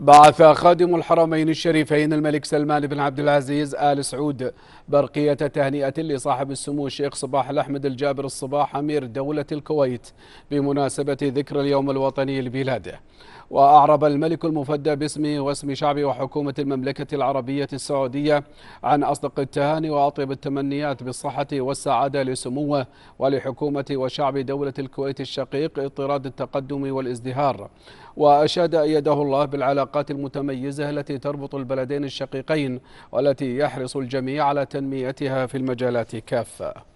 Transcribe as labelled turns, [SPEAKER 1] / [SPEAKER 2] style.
[SPEAKER 1] بعث خادم الحرمين الشريفين الملك سلمان بن عبد العزيز آل سعود برقية تهنئة لصاحب السمو الشيخ صباح الأحمد الجابر الصباح أمير دولة الكويت بمناسبة ذكرى اليوم الوطني لبلاده وأعرب الملك المفدى باسم واسم شعب وحكومة المملكة العربية السعودية عن أصدق التهاني وأطيب التمنيات بالصحة والسعادة لسموه ولحكومة وشعب دولة الكويت الشقيق اطراد التقدم والازدهار وأشاد أيده الله بالعلاقات المتميزة التي تربط البلدين الشقيقين والتي يحرص الجميع على تنميتها في المجالات كافة